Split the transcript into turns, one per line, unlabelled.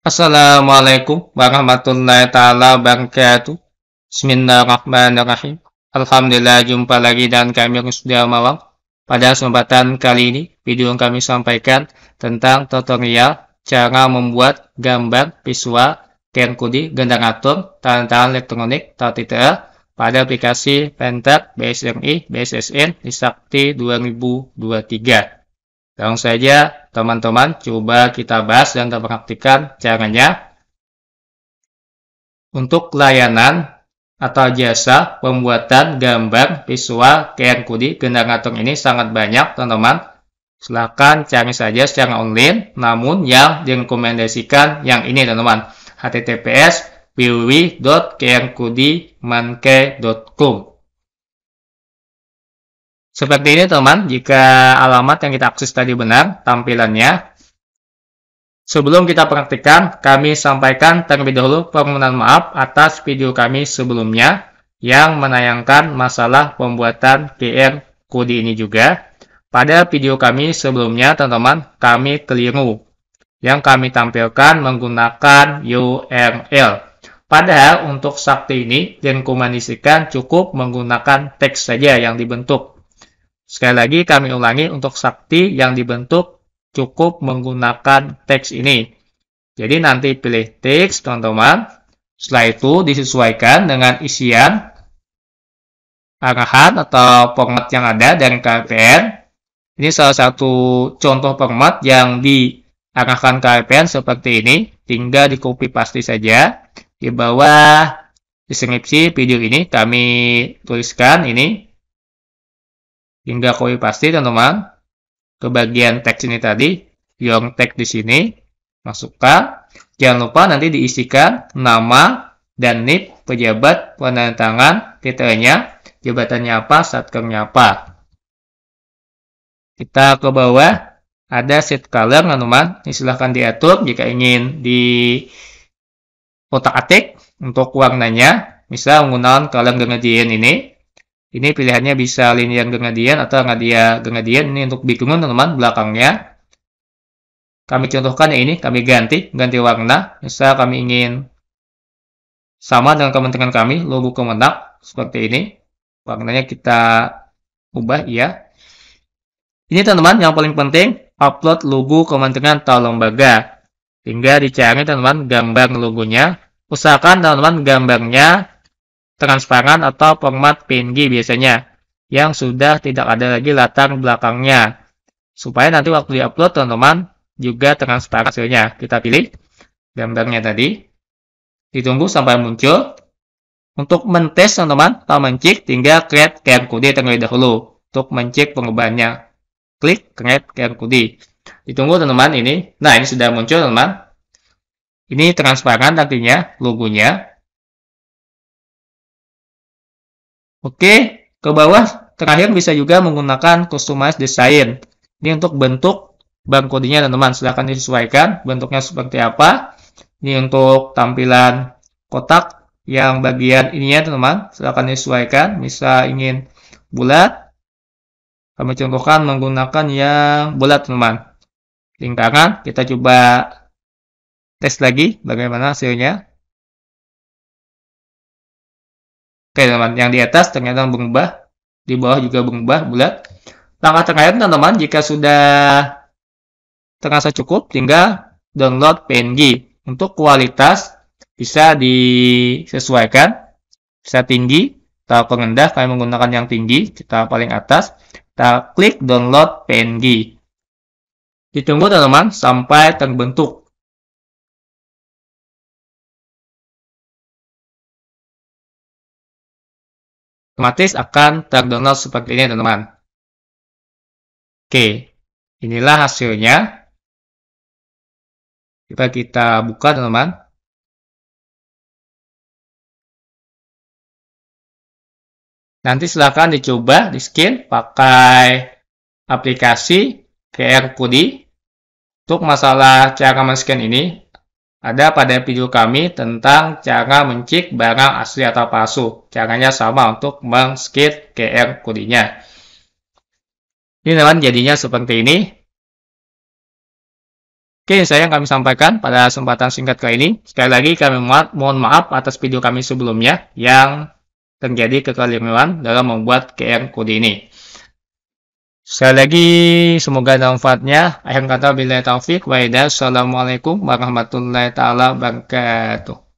Assalamualaikum warahmatullahi taala wabarakatuh. Bismillahirrahmanirrahim. Alhamdulillah jumpa lagi dan kami sudah malam. Pada kesempatan kali ini, video yang kami sampaikan tentang tutorial cara membuat gambar visual Kenkudi generator tanda elektronik TTTL e pada aplikasi Pentak BSMI BSSN Disakti Sakti 2023. Langsung saja teman-teman coba kita bahas dan kita caranya. Untuk layanan atau jasa pembuatan gambar visual QR Kudi generator ini sangat banyak teman-teman. Silahkan cari saja secara online, namun yang direkomendasikan yang ini teman-teman. https www.krkudimanke.com seperti ini teman, jika alamat yang kita akses tadi benar tampilannya. Sebelum kita praktikkan, kami sampaikan terlebih dahulu permohonan maaf atas video kami sebelumnya yang menayangkan masalah pembuatan QR Kode ini juga. Pada video kami sebelumnya, teman-teman, kami keliru yang kami tampilkan menggunakan URL. Padahal untuk sakti ini, kumanisikan cukup menggunakan teks saja yang dibentuk Sekali lagi kami ulangi untuk sakti yang dibentuk cukup menggunakan teks ini. Jadi nanti pilih teks teman-teman. Setelah itu disesuaikan dengan isian arahan atau format yang ada dari KPN. Ini salah satu contoh format yang diarahkan KPN seperti ini. Tinggal di copy paste saja. Di bawah deskripsi video ini kami tuliskan ini hingga copy pasti teman-teman ke bagian teks ini tadi yang teks di sini masukkan jangan lupa nanti diisikan nama dan NIP pejabat penandatangan titelnya jabatannya apa satkernya apa kita ke bawah ada set color teman-teman ini silahkan diatur jika ingin di otak atik untuk warnanya bisa menggunakan color gradient ini ini pilihannya bisa linear gengadian atau ngadia gengadian. ini untuk bikin teman-teman belakangnya. Kami contohkan ya ini, kami ganti, ganti warna. Misal kami ingin sama dengan kementerian kami, logo kemenang seperti ini. Warnanya kita ubah, ya. Ini teman-teman yang paling penting, upload logo kementerian atau lembaga. hingga dicari teman-teman gambar logonya. Usahakan teman-teman gambarnya transparan atau format PNG biasanya, yang sudah tidak ada lagi latar belakangnya. Supaya nanti waktu diupload teman-teman juga transparan hasilnya. Kita pilih gambarnya tadi. Ditunggu sampai muncul. Untuk mentes teman-teman atau mencik, tinggal create QR Kode terlebih dahulu untuk mencik pengubahannya. Klik create QR Kode. Ditunggu teman-teman ini. Nah ini sudah muncul teman-teman. Ini transparan nantinya logonya Oke, ke bawah terakhir bisa juga menggunakan customize design. Ini untuk bentuk bank kodenya teman-teman. Silahkan disesuaikan bentuknya seperti apa. Ini untuk tampilan kotak yang bagian ininya teman-teman. Silahkan disesuaikan. Bisa ingin bulat. Kami contohkan menggunakan yang bulat teman-teman. Lingkaran. Kita coba tes lagi bagaimana hasilnya. Oke teman, teman yang di atas ternyata berubah, di bawah juga berubah bulat. Langkah terakhir teman-teman, jika sudah terasa cukup, tinggal download PNG. Untuk kualitas bisa disesuaikan, bisa tinggi atau rendah. Kami menggunakan yang tinggi, kita paling atas. Kita klik download PNG. Ditunggu teman-teman sampai
terbentuk. otomatis akan terdownload seperti ini teman-teman. Oke, inilah hasilnya. Coba kita buka teman-teman. Nanti silahkan dicoba di skin
pakai aplikasi QR Kodi. Untuk masalah cara men-scan ini, ada pada video kami tentang cara mencik barang asli atau palsu. Caranya sama untuk meng-skit QR kodenya. Ini teman jadinya seperti ini. Oke, saya yang kami sampaikan pada kesempatan singkat kali ini. Sekali lagi kami mohon maaf atas video kami sebelumnya yang terjadi kekeliruan dalam membuat QR kode ini. Sekali lagi, semoga ada manfaatnya. Akhir kata, bila taufik, wa'idah. Assalamualaikum warahmatullahi taala wabarakatuh.